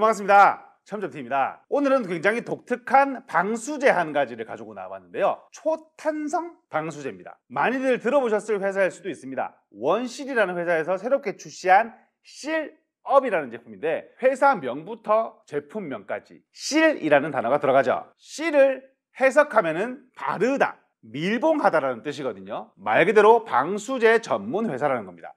여러분 반갑습니다. 첨점T입니다. 오늘은 굉장히 독특한 방수제 한 가지를 가지고 나왔는데요. 초탄성 방수제입니다. 많이들 들어보셨을 회사일 수도 있습니다. 원실이라는 회사에서 새롭게 출시한 실 업이라는 제품인데 회사명부터 제품명까지 실이라는 단어가 들어가죠. 실을 해석하면 바르다, 밀봉하다라는 뜻이거든요. 말 그대로 방수제 전문 회사라는 겁니다.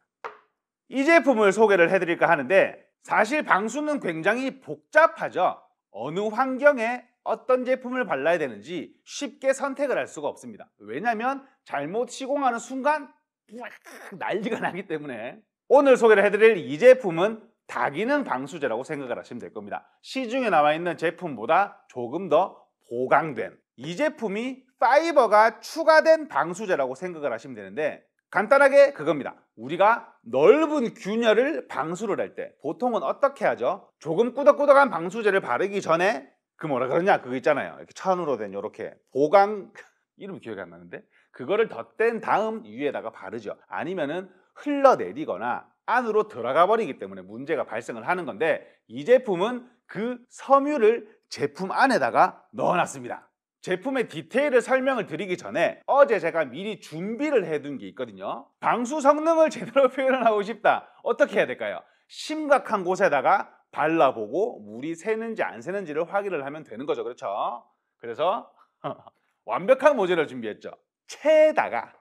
이 제품을 소개를 해드릴까 하는데 사실 방수는 굉장히 복잡하죠. 어느 환경에 어떤 제품을 발라야 되는지 쉽게 선택을 할 수가 없습니다. 왜냐하면 잘못 시공하는 순간 난리가 나기 때문에 오늘 소개를 해드릴 이 제품은 다기능 방수제라고 생각을 하시면 될 겁니다. 시중에 나와 있는 제품보다 조금 더 보강된 이 제품이 파이버가 추가된 방수제라고 생각을 하시면 되는데 간단하게 그겁니다. 우리가 넓은 균열을 방수를 할 때 보통은 어떻게 하죠? 조금 꾸덕꾸덕한 방수제를 바르기 전에 그 뭐라 그러냐 그거 있잖아요. 이렇게 천으로 된 이렇게 보강 이름 기억이 안 나는데 그거를 덧댄 다음 위에다가 바르죠. 아니면은 흘러내리거나 안으로 들어가 버리기 때문에 문제가 발생을 하는 건데 이 제품은 그 섬유를 제품 안에다가 넣어놨습니다. 제품의 디테일을 설명을 드리기 전에 어제 제가 미리 준비를 해둔 게 있거든요. 방수 성능을 제대로 표현하고 싶다. 어떻게 해야 될까요? 심각한 곳에다가 발라보고 물이 새는지 안 새는지를 확인을 하면 되는 거죠. 그렇죠? 그래서 완벽한 모재를 준비했죠. 채에다가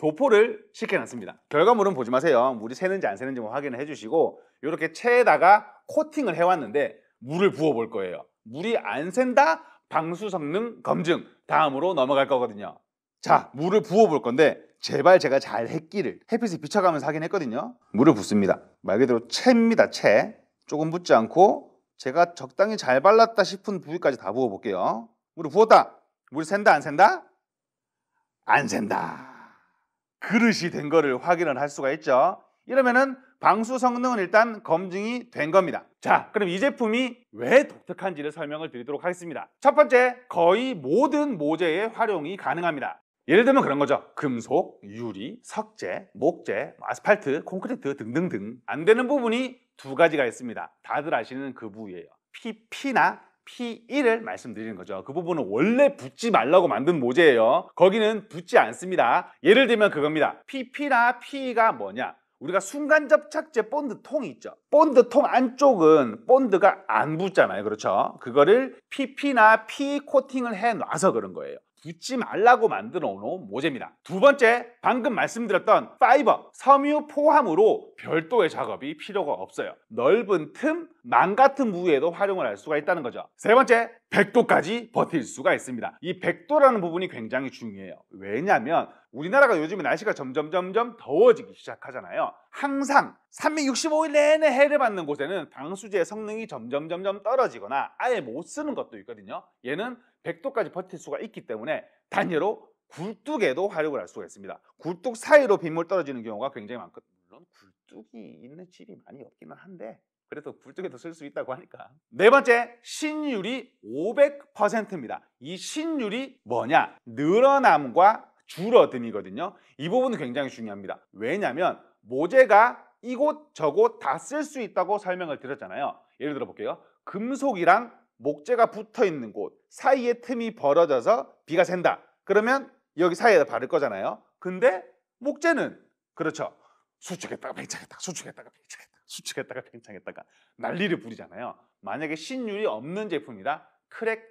도포를 시켜놨습니다. 결과물은 보지 마세요. 물이 새는지 안 새는지 확인을 해주시고 이렇게 채에다가 코팅을 해왔는데 물을 부어볼 거예요. 물이 안 샌다? 방수 성능 검증 다음으로 넘어갈 거거든요. 자, 물을 부어 볼 건데 제발 제가 잘 했기를 햇빛을 비춰가면서 하긴 했거든요. 물을 붓습니다. 말 그대로 채입니다, 채. 조금 붓지 않고 제가 적당히 잘 발랐다 싶은 부위까지 다 부어 볼게요. 물을 부었다. 물이 샌다, 안 샌다? 안 샌다. 그릇이 된 거를 확인을 할 수가 있죠. 이러면은 방수 성능은 일단 검증이 된 겁니다. 자, 그럼 이 제품이 왜 독특한지를 설명을 드리도록 하겠습니다. 첫 번째, 거의 모든 모재에 활용이 가능합니다. 예를 들면 그런 거죠. 금속, 유리, 석재, 목재, 아스팔트, 콘크리트 등등등 안 되는 부분이 두 가지가 있습니다. 다들 아시는 그 부위예요. PP나 p 1를 말씀드리는 거죠. 그 부분은 원래 붙지 말라고 만든 모재예요. 거기는 붙지 않습니다. 예를 들면 그겁니다. PP나 P2가 뭐냐? 우리가 순간 접착제 본드 통이 있죠. 본드 통 안쪽은 본드가 안 붙잖아요. 그렇죠? 그거를 PP나 P 코팅을 해 놔서 그런 거예요. 붙지 말라고 만들어 놓은 모재입니다. 두 번째, 방금 말씀드렸던 파이버, 섬유 포함으로 별도의 작업이 필요가 없어요. 넓은 틈, 망 같은 무에도 활용을 할 수가 있다는 거죠. 세 번째, 100도까지 버틸 수가 있습니다. 이 100도라는 부분이 굉장히 중요해요. 왜냐하면 우리나라가 요즘에 날씨가 점점 점점 더워지기 시작하잖아요. 항상 365일 내내 해를 받는 곳에는 방수제의 성능이 점점 점점 떨어지거나 아예 못 쓰는 것도 있거든요. 얘는 100도까지 버틸 수가 있기 때문에 단예로 굴뚝에도 활용을 할 수가 있습니다. 굴뚝 사이로 빗물 떨어지는 경우가 굉장히 많거든요. 물론 굴뚝이 있는 집이 많이 없기는 한데 그래도 굴뚝에도 쓸 수 있다고 하니까 네 번째 신율이 500%입니다 이 신율이 뭐냐 늘어남과 줄어듦이거든요. 이 부분은 굉장히 중요합니다. 왜냐하면 모재가 이곳 저곳 다 쓸 수 있다고 설명을 드렸잖아요. 예를 들어 볼게요. 금속이랑 목재가 붙어 있는 곳 사이에 틈이 벌어져서 비가 샌다. 그러면 여기 사이에다 바를 거잖아요. 근데 목재는 그렇죠. 수축했다가 팽창했다가 수축했다가 팽창했다가 수축했다가 팽창했다가 난리를 부리잖아요. 만약에 신율이 없는 제품이라 크랙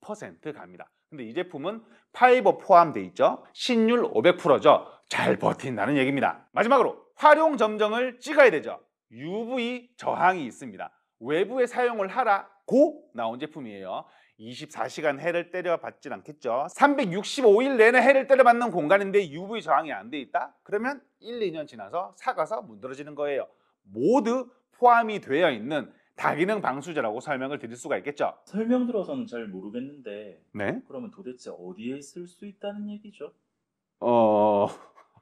100% 갑니다. 근데 이 제품은 파이버 포함돼 있죠. 신율 500%죠. 잘 버틴다는 얘기입니다. 마지막으로 활용 점정을 찍어야 되죠. UV 저항이 있습니다. 외부에 사용을 하라고 나온 제품이에요. 24시간 해를 때려받진 않겠죠. 365일 내내 해를 때려받는 공간인데 UV 저항이 안 돼 있다? 그러면 1, 2년 지나서 사가서 문드러지는 거예요. 모두 포함이 되어 있는 다기능 방수제라고 설명을 드릴 수가 있겠죠. 설명 들어서는 잘 모르겠는데 네. 그러면 도대체 어디에 쓸 수 있다는 얘기죠? 어...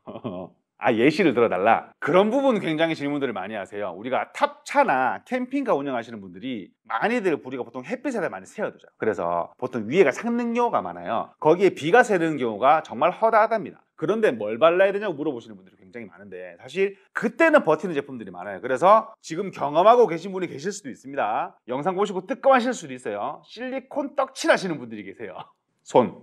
아 예시를 들어달라 그런 부분 굉장히 질문들을 많이 하세요 우리가 탑차나 캠핑카 운영하시는 분들이 많이들 우리가 보통 햇빛에다 많이 세워두죠 그래서 보통 위에가 상능 경우가 많아요 거기에 비가 새는 경우가 정말 허다하답니다 그런데 뭘 발라야 되냐고 물어보시는 분들이 굉장히 많은데 사실 그때는 버티는 제품들이 많아요. 그래서 지금 경험하고 계신 분이 계실 수도 있습니다. 영상 보시고 뜨끔하실 수도 있어요. 실리콘 떡칠하시는 분들이 계세요. 손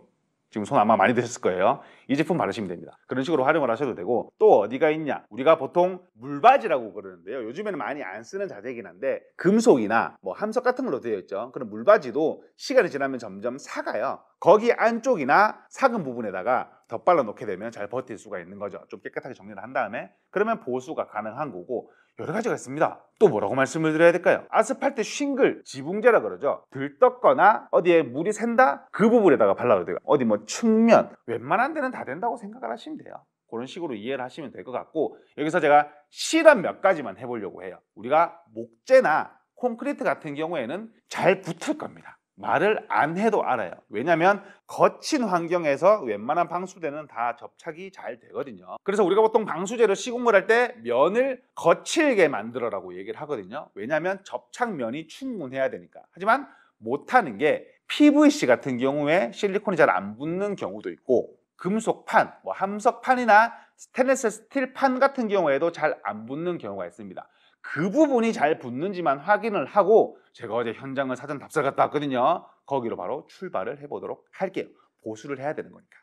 지금 손 아마 많이 드셨을 거예요. 이 제품 바르시면 됩니다. 그런 식으로 활용을 하셔도 되고 또 어디가 있냐? 우리가 보통 물바지라고 그러는데요. 요즘에는 많이 안 쓰는 자재긴 한데 금속이나 뭐 함석 같은 걸로 되어 있죠. 그런 물바지도 시간이 지나면 점점 사가요. 거기 안쪽이나 사근 부분에다가 덧발라 놓게 되면 잘 버틸 수가 있는 거죠. 좀 깨끗하게 정리를 한 다음에 그러면 보수가 가능한 거고 여러 가지가 있습니다. 또 뭐라고 말씀을 드려야 될까요? 아스팔트 싱글, 지붕제라 그러죠. 들떴거나 어디에 물이 샌다? 그 부분에다가 발라도 돼요. 어디 뭐 측면, 웬만한 데는 다 된다고 생각을 하시면 돼요. 그런 식으로 이해를 하시면 될 것 같고 여기서 제가 실단몇 가지만 해보려고 해요. 우리가 목재나 콘크리트 같은 경우에는 잘 붙을 겁니다. 말을 안 해도 알아요. 왜냐하면 거친 환경에서 웬만한 방수대는다 접착이 잘 되거든요. 그래서 우리가 보통 방수제를 시공을 할 때 면을 거칠게 만들어라고 얘기를 하거든요. 왜냐하면 접착면이 충분해야 되니까. 하지만 못하는 게 PVC 같은 경우에 실리콘이 잘 안 붙는 경우도 있고 금속판, 뭐 함석판이나 스테인리스 스틸판 같은 경우에도 잘 안 붙는 경우가 있습니다. 그 부분이 잘 붙는지만 확인을 하고 제가 어제 현장을 사전 답사 갔다 왔거든요. 거기로 바로 출발을 해보도록 할게요. 보수를 해야 되는 거니까.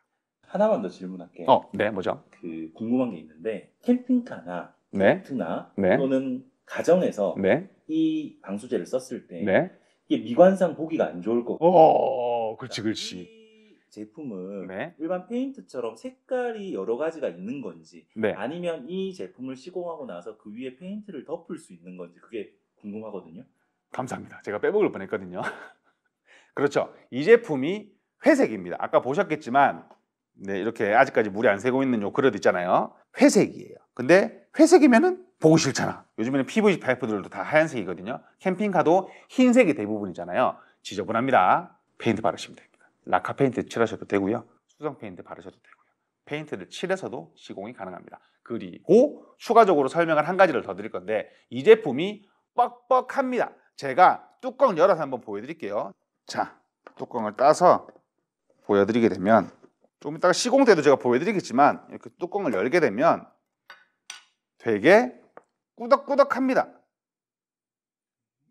하나만 더 질문할게요. 어, 네, 뭐죠? 그 궁금한 게 있는데 캠핑카나 네. 텐트나 네. 또는 가정에서 네. 이 방수제를 썼을 때 네. 이게 미관상 보기가 안 좋을 거고. 어, 그렇지, 그렇지. 제품을 네. 일반 페인트처럼 색깔이 여러 가지가 있는 건지 네. 아니면 이 제품을 시공하고 나서 그 위에 페인트를 덮을 수 있는 건지 그게 궁금하거든요. 감사합니다. 제가 빼먹을 뻔했거든요. 그렇죠. 이 제품이 회색입니다. 아까 보셨겠지만 네, 이렇게 아직까지 물이 안 새고 있는 요 그릇 있잖아요. 회색이에요. 근데 회색이면은 보고 싫잖아. 요즘에는 PVC 파이프들도 다 하얀색이거든요. 캠핑카도 흰색이 대부분이잖아요. 지저분합니다. 페인트 바르시면 돼요. 라카 페인트 칠하셔도 되고요. 수성 페인트 바르셔도 되고요. 페인트를 칠해서도 시공이 가능합니다. 그리고 추가적으로 설명을 한 가지를 더 드릴 건데 이 제품이 뻑뻑합니다. 제가 뚜껑 열어서 한번 보여드릴게요. 자, 뚜껑을 따서 보여드리게 되면 조금 이따가 시공 때도 제가 보여드리겠지만 이렇게 뚜껑을 열게 되면 되게 꾸덕꾸덕합니다.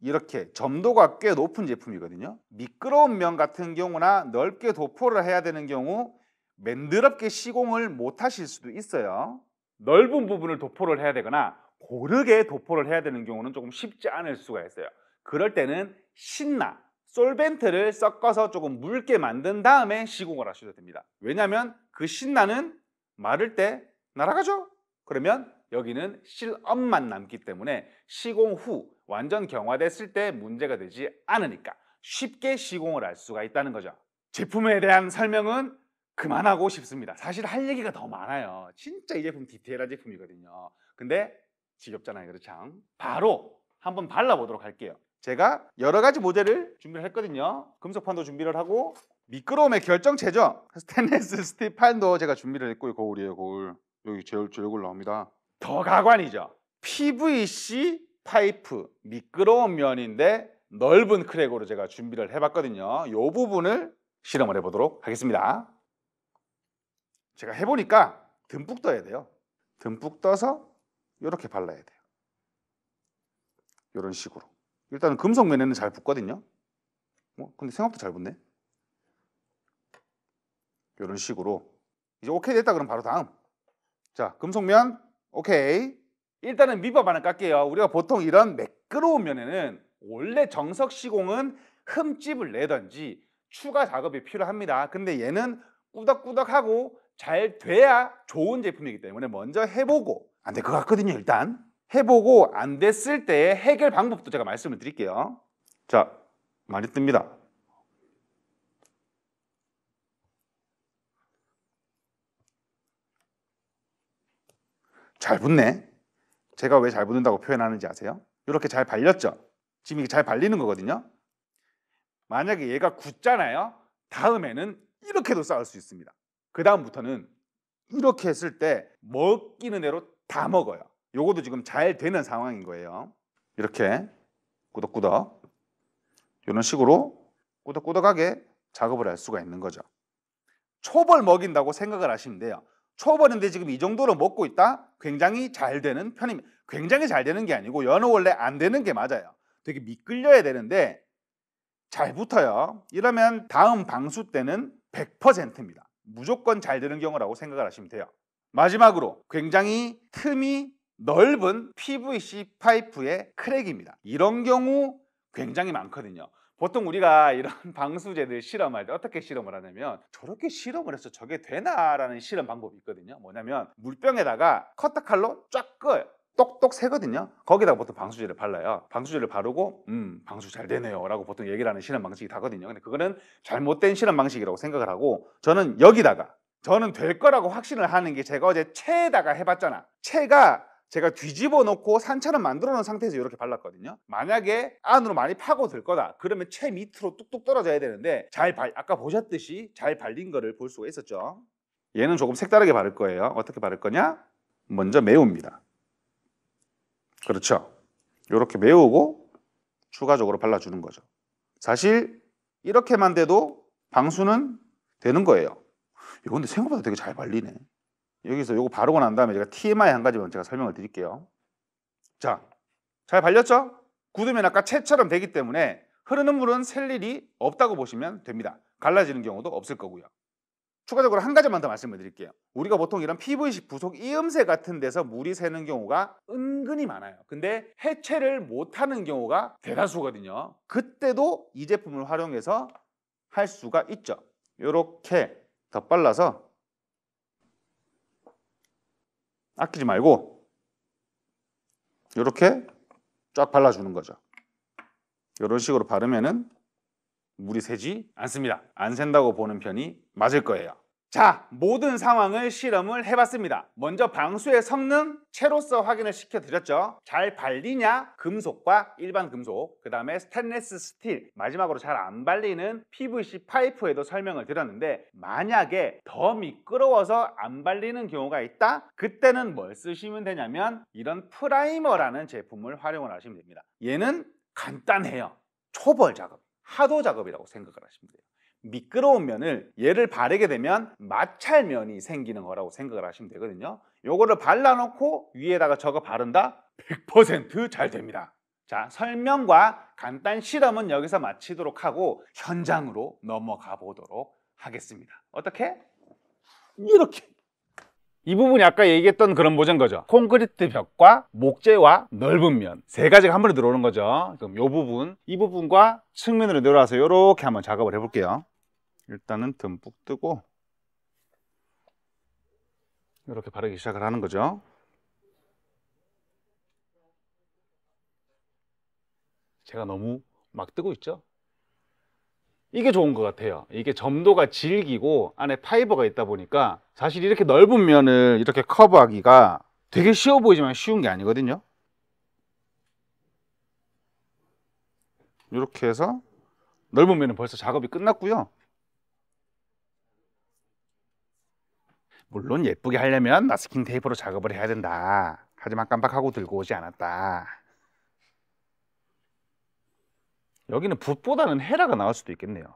이렇게 점도가 꽤 높은 제품이거든요. 미끄러운 면 같은 경우나 넓게 도포를 해야 되는 경우 맨드럽게 시공을 못 하실 수도 있어요. 넓은 부분을 도포를 해야 되거나 고르게 도포를 해야 되는 경우는 조금 쉽지 않을 수가 있어요. 그럴 때는 신나 솔벤트를 섞어서 조금 묽게 만든 다음에 시공을 하셔도 됩니다. 왜냐하면 그 신나는 마를 때 날아가죠. 그러면 여기는 실업만 남기 때문에 시공 후 완전 경화됐을 때 문제가 되지 않으니까 쉽게 시공을 할 수가 있다는 거죠. 제품에 대한 설명은 그만하고 싶습니다. 사실 할 얘기가 더 많아요. 진짜 이 제품 디테일한 제품이거든요. 근데 지겹잖아요. 그렇죠? 바로 한번 발라보도록 할게요. 제가 여러 가지 모델을 준비를 했거든요. 금속판도 준비를 하고 미끄러움의 결정체죠. 스테인리스 스틸 판도 제가 준비를 했고요. 거울이에요, 거울. 여기 제일 제일 올라옵니다. 더 가관이죠. PVC 파이프 미끄러운 면인데 넓은 크랙으로 제가 준비를 해봤거든요. 이 부분을 실험을 해보도록 하겠습니다. 제가 해보니까 듬뿍 떠야 돼요. 듬뿍 떠서 이렇게 발라야 돼요. 이런 식으로. 일단은 금속 면에는 잘 붙거든요. 뭐 근데 생각보다 잘 붙네. 이런 식으로 이제 오케이 됐다 그럼 바로 다음. 자 금속면 오케이 일단은 밑밥 하나 깎게요. 우리가 보통 이런 매끄러운 면에는 원래 정석 시공은 흠집을 내던지 추가 작업이 필요합니다. 근데 얘는 꾸덕꾸덕하고 잘 돼야 좋은 제품이기 때문에 먼저 해보고 안 될 것 같거든요 일단 해보고 안 됐을 때 해결 방법도 제가 말씀을 드릴게요 자 많이 뜹니다 잘 붙네 제가 왜 잘 붙는다고 표현하는지 아세요? 이렇게 잘 발렸죠? 지금 이게 잘 발리는 거거든요. 만약에 얘가 굳잖아요. 다음에는 이렇게도 쌓을 수 있습니다. 그 다음부터는 이렇게 했을 때 먹기는 대로 다 먹어요. 요것도 지금 잘 되는 상황인 거예요. 이렇게 꾸덕꾸덕 이런 식으로 꾸덕꾸덕하게 작업을 할 수가 있는 거죠. 초벌 먹인다고 생각을 하시면 돼요. 초보인데 지금 이 정도로 먹고 있다? 굉장히 잘 되는 편입니다. 굉장히 잘 되는 게 아니고 연어 원래 안 되는 게 맞아요. 되게 미끌려야 되는데 잘 붙어요. 이러면 다음 방수 때는 100%입니다. 무조건 잘 되는 경우라고 생각을 하시면 돼요. 마지막으로 굉장히 틈이 넓은 PVC 파이프의 크랙입니다. 이런 경우 굉장히 많거든요. 보통 우리가 이런 방수제들 실험할 때 어떻게 실험을 하냐면 저렇게 실험을 해서 저게 되나라는 실험 방법이 있거든요. 뭐냐면 물병에다가 커터칼로 쫙 끄요. 똑똑 새거든요. 거기다가 보통 방수제를 발라요. 방수제를 바르고 음 방수 잘 되네요라고 보통 얘기를 하는 실험 방식이 다거든요. 근데 그거는 잘못된 실험 방식이라고 생각을 하고 저는 여기다가 저는 될 거라고 확신을 하는 게 제가 어제 체에다가 해봤잖아. 체가 제가 뒤집어 놓고 산처럼 만들어 놓은 상태에서 이렇게 발랐거든요. 만약에 안으로 많이 파고들 거다. 그러면 채 밑으로 뚝뚝 떨어져야 되는데 잘 발, 아까 보셨듯이 잘 발린 거를 볼 수가 있었죠. 얘는 조금 색다르게 바를 거예요. 어떻게 바를 거냐? 먼저 매웁니다. 그렇죠. 이렇게 매우고 추가적으로 발라주는 거죠. 사실 이렇게만 돼도 방수는 되는 거예요. 이건데 생각보다 되게 잘 발리네. 여기서 이거 바르고 난 다음에 제가 TMI 한 가지만 제가 설명을 드릴게요. 자, 잘 발렸죠? 굳으면 아까 채처럼 되기 때문에 흐르는 물은 셀 일이 없다고 보시면 됩니다. 갈라지는 경우도 없을 거고요. 추가적으로 한 가지만 더 말씀을 드릴게요. 우리가 보통 이런 PVC 부속 이음새 같은 데서 물이 새는 경우가 은근히 많아요. 근데 해체를 못하는 경우가 대다수거든요. 그때도 이 제품을 활용해서 할 수가 있죠. 이렇게 덧발라서 아끼지 말고 이렇게 쫙 발라주는 거죠. 이런 식으로 바르면은 물이 새지 않습니다. 안 샌다고 보는 편이 맞을 거예요. 자, 모든 상황을 실험을 해봤습니다. 먼저 방수의 성능, 채로서 확인을 시켜드렸죠. 잘 발리냐? 금속과 일반 금속, 그 다음에 스테인레스 스틸, 마지막으로 잘 안 발리는 PVC 파이프에도 설명을 드렸는데 만약에 더 미끄러워서 안 발리는 경우가 있다? 그때는 뭘 쓰시면 되냐면 이런 프라이머라는 제품을 활용을 하시면 됩니다. 얘는 간단해요. 초벌 작업, 하도 작업이라고 생각을 하시면 돼요. 미끄러운 면을 얘를 바르게 되면 마찰면이 생기는 거라고 생각을 하시면 되거든요. 요거를 발라놓고 위에다가 저거 바른다? 100%잘 됩니다. 자, 설명과 간단 실험은 여기서 마치도록 하고 현장으로 넘어가 보도록 하겠습니다. 어떻게? 이렇게 이 부분이 아까 얘기했던 그런 모자인 거죠 콘크리트 벽과 목재와 넓은 면 세 가지가 한 번에 들어오는 거죠 그럼 이 부분, 이 부분과 측면으로 내려와서 이렇게 한번 작업을 해볼게요 일단은 듬뿍 뜨고 이렇게 바르기 시작을 하는 거죠. 제가 너무 막 뜨고 있죠? 이게 좋은 것 같아요. 이게 점도가 질기고 안에 파이버가 있다 보니까 사실 이렇게 넓은 면을 이렇게 커버하기가 되게 쉬워 보이지만 쉬운 게 아니거든요. 이렇게 해서 넓은 면은 벌써 작업이 끝났고요. 물론 예쁘게 하려면 마스킹 테이프로 작업을 해야 된다. 하지만 깜빡하고 들고 오지 않았다. 여기는 붓보다는 헤라가 나올 수도 있겠네요.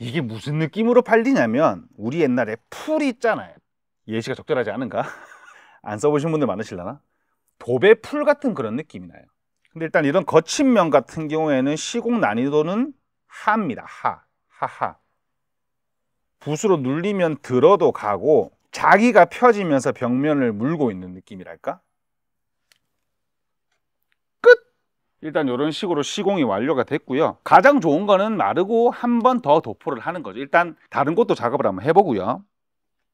이게 무슨 느낌으로 팔리냐면 우리 옛날에 풀이 있잖아요. 예시가 적절하지 않은가? 안 써보신 분들 많으시려나 도배 풀 같은 그런 느낌이 나요. 근데 일단 이런 거친 면 같은 경우에는 시공 난이도는 하입니다. 하, 하하. 붓으로 눌리면 들어도 가고 자기가 펴지면서 벽면을 물고 있는 느낌이랄까? 끝! 일단 이런 식으로 시공이 완료가 됐고요. 가장 좋은 거는 마르고 한 번 더 도포를 하는 거죠. 일단 다른 곳도 작업을 한번 해보고요.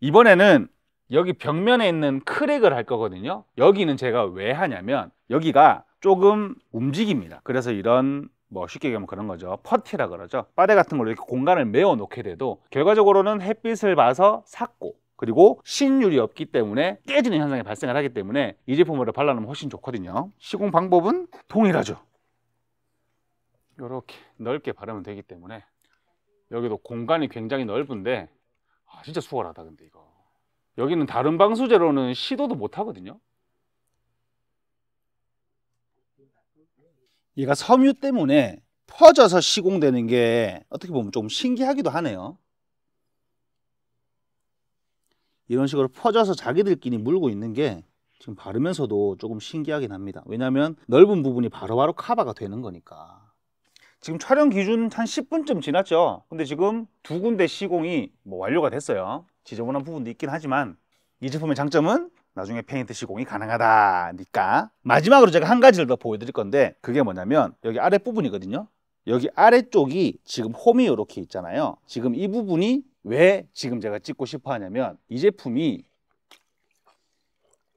이번에는 여기 벽면에 있는 크랙을 할 거거든요. 여기는 제가 왜 하냐면 여기가 조금 움직입니다. 그래서 이런 뭐 쉽게 얘기하면 그런 거죠 퍼티라 그러죠 빠데 같은 걸로 이렇게 공간을 메워 놓게 돼도 결과적으로는 햇빛을 봐서 삭고 그리고 신율이 없기 때문에 깨지는 현상이 발생을 하기 때문에 이 제품으로 발라놓으면 훨씬 좋거든요 시공 방법은 동일하죠 이렇게 넓게 바르면 되기 때문에 여기도 공간이 굉장히 넓은데 아, 진짜 수월하다 근데 이거 여기는 다른 방수제로는 시도도 못 하거든요 얘가 섬유 때문에 퍼져서 시공되는 게 어떻게 보면 조금 신기하기도 하네요. 이런 식으로 퍼져서 자기들끼리 물고 있는 게 지금 바르면서도 조금 신기하긴 합니다. 왜냐하면 넓은 부분이 바로바로 바로 카바가 되는 거니까. 지금 촬영 기준 한 10분쯤 지났죠. 근데 지금 두 군데 시공이 뭐 완료가 됐어요. 지저분한 부분도 있긴 하지만 이 제품의 장점은 나중에 페인트 시공이 가능하다니까 마지막으로 제가 한 가지를 더 보여드릴 건데 그게 뭐냐면 여기 아랫부분이거든요 여기 아래쪽이 지금 홈이 이렇게 있잖아요 지금 이 부분이 왜 지금 제가 찍고 싶어 하냐면 이 제품이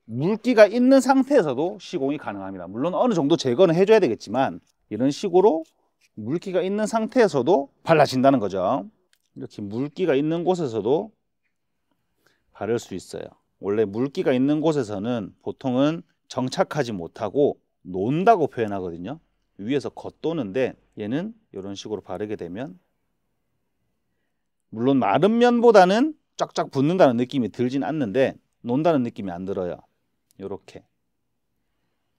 물기가 있는 상태에서도 시공이 가능합니다 물론 어느 정도 제거는 해줘야 되겠지만 이런 식으로 물기가 있는 상태에서도 발라진다는 거죠 이렇게 물기가 있는 곳에서도 바를 수 있어요 원래 물기가 있는 곳에서는 보통은 정착하지 못하고 논다고 표현하거든요. 위에서 겉도는데 얘는 이런 식으로 바르게 되면 물론 마른 면보다는 쫙쫙 붙는다는 느낌이 들진 않는데 논다는 느낌이 안 들어요. 이렇게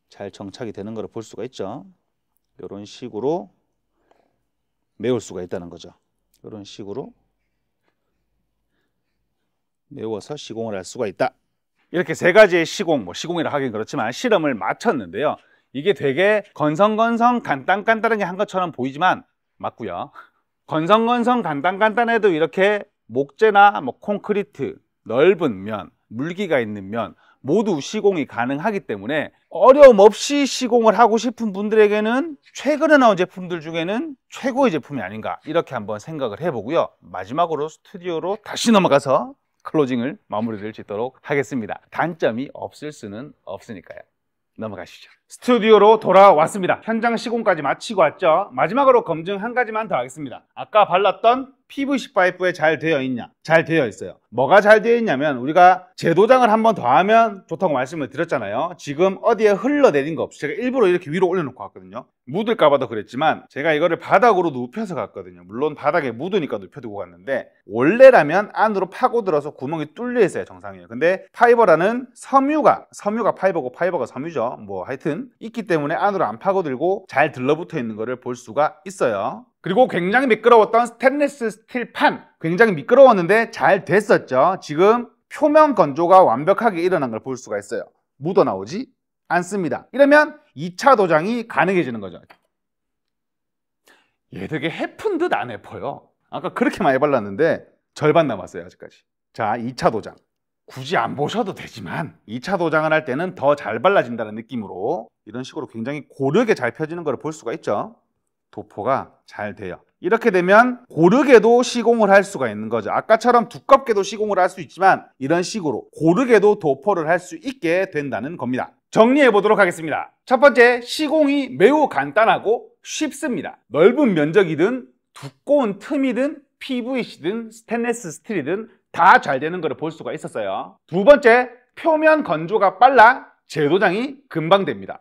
잘 정착이 되는 걸 볼 수가 있죠. 이런 식으로 메울 수가 있다는 거죠. 이런 식으로 메워서 시공을 할 수가 있다. 이렇게 세 가지의 시공, 뭐 시공이라 하긴 그렇지만 실험을 마쳤는데요. 이게 되게 건성건성 간단간단하게 한 것처럼 보이지만 맞고요. 건성건성 간단간단해도 이렇게 목재나 뭐 콘크리트, 넓은 면, 물기가 있는 면 모두 시공이 가능하기 때문에 어려움 없이 시공을 하고 싶은 분들에게는 최근에 나온 제품들 중에는 최고의 제품이 아닌가 이렇게 한번 생각을 해보고요. 마지막으로 스튜디오로 다시 넘어가서 클로징을 마무리를 짓도록 하겠습니다. 단점이 없을 수는 없으니까요. 넘어가시죠. 스튜디오로 돌아왔습니다. 현장 시공까지 마치고 왔죠. 마지막으로 검증 한 가지만 더 하겠습니다. 아까 발랐던 PVC 파이프에 잘 되어 있냐? 잘 되어 있어요. 뭐가 잘 되어 있냐면 우리가 제도장을 한 번 더 하면 좋다고 말씀을 드렸잖아요. 지금 어디에 흘러내린 거 없이 제가 일부러 이렇게 위로 올려놓고 왔거든요. 묻을까 봐도 그랬지만 제가 이거를 바닥으로 눕혀서 갔거든요. 물론 바닥에 묻으니까 눕혀두고 갔는데 원래라면 안으로 파고들어서 구멍이 뚫려 있어요. 정상이에요. 근데 파이버라는 섬유가 섬유가 파이버고 파이버가 섬유죠. 뭐 하여튼 팬들은 있기 때문에 안으로 안 파고들고 잘 들러붙어 있는 것을 볼 수가 있어요. 그리고 굉장히 미끄러웠던 스테인리스 스틸 판 굉장히 미끄러웠는데 잘 됐었죠. 지금 표면 건조가 완벽하게 일어난 걸 볼 수가 있어요. 묻어 나오지 않습니다. 이러면 2차 도장이 가능해지는 거죠. 얘 되게 해픈 듯 안 해퍼요. 아까 그렇게 많이 발랐는데 절반 남았어요 아직까지. 자 2차 도장. 굳이 안 보셔도 되지만 2차 도장을 할 때는 더 잘 발라진다는 느낌으로 이런 식으로 굉장히 고르게 잘 펴지는 걸 볼 수가 있죠. 도포가 잘 돼요. 이렇게 되면 고르게도 시공을 할 수가 있는 거죠. 아까처럼 두껍게도 시공을 할 수 있지만 이런 식으로 고르게도 도포를 할 수 있게 된다는 겁니다. 정리해 보도록 하겠습니다. 첫 번째, 시공이 매우 간단하고 쉽습니다. 넓은 면적이든 두꺼운 틈이든 PVC든 스테인레스 스틸이든 다잘 되는 것을 볼 수가 있었어요. 두 번째, 표면 건조가 빨라 제도장이 금방 됩니다.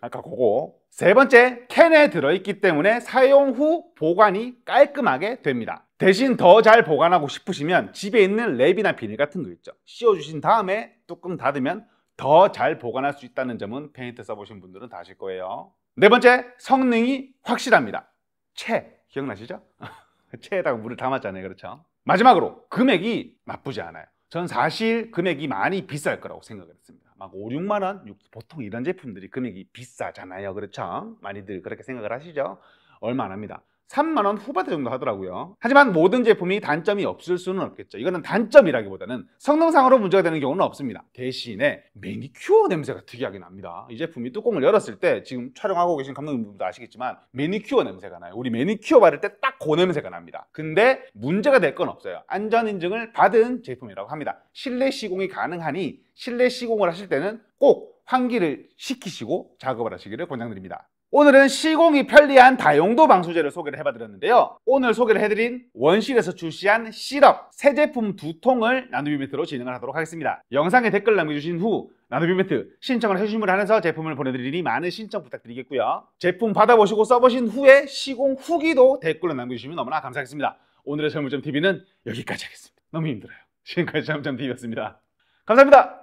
아까 그거. 세 번째, 캔에 들어있기 때문에 사용 후 보관이 깔끔하게 됩니다. 대신 더 잘 보관하고 싶으시면 집에 있는 랩이나 비닐 같은 거 있죠. 씌워주신 다음에 뚜껑 닫으면 더 잘 보관할 수 있다는 점은 페인트 써보신 분들은 다 아실 거예요. 네 번째, 성능이 확실합니다. 채, 기억나시죠? 채에다가 물을 담았잖아요. 그렇죠? 마지막으로 금액이 나쁘지 않아요. 전 사실 금액이 많이 비쌀 거라고 생각을 했습니다. 막 5, 6만 원? 보통 이런 제품들이 금액이 비싸잖아요. 그렇죠? 많이들 그렇게 생각을 하시죠? 얼마 안 합니다. 3만원 후반대 정도 하더라고요 하지만 모든 제품이 단점이 없을 수는 없겠죠 이거는 단점이라기보다는 성능상으로 문제가 되는 경우는 없습니다 대신에 매니큐어 냄새가 특이하게 납니다 이 제품이 뚜껑을 열었을 때 지금 촬영하고 계신 감독님들도 아시겠지만 매니큐어 냄새가 나요 우리 매니큐어 바를 때 딱 그 냄새가 납니다 근데 문제가 될 건 없어요 안전인증을 받은 제품이라고 합니다 실내 시공이 가능하니 실내 시공을 하실 때는 꼭 환기를 시키시고 작업을 하시기를 권장드립니다 오늘은 시공이 편리한 다용도 방수제를 소개를 해봐드렸는데요. 오늘 소개를 해드린 원실에서 출시한 시럽 새 제품 두 통을 나누비매트로 진행을 하도록 하겠습니다. 영상에 댓글 남겨주신 후나누비매트 신청을 해주신 분을하면서 제품을 보내드리니 많은 신청 부탁드리겠고요. 제품 받아보시고 써보신 후에 시공 후기도 댓글로 남겨주시면 너무나 감사하겠습니다. 오늘의 설문점 TV는 여기까지 하겠습니다. 너무 힘들어요. 지금까지 설문점 TV였습니다. 감사합니다.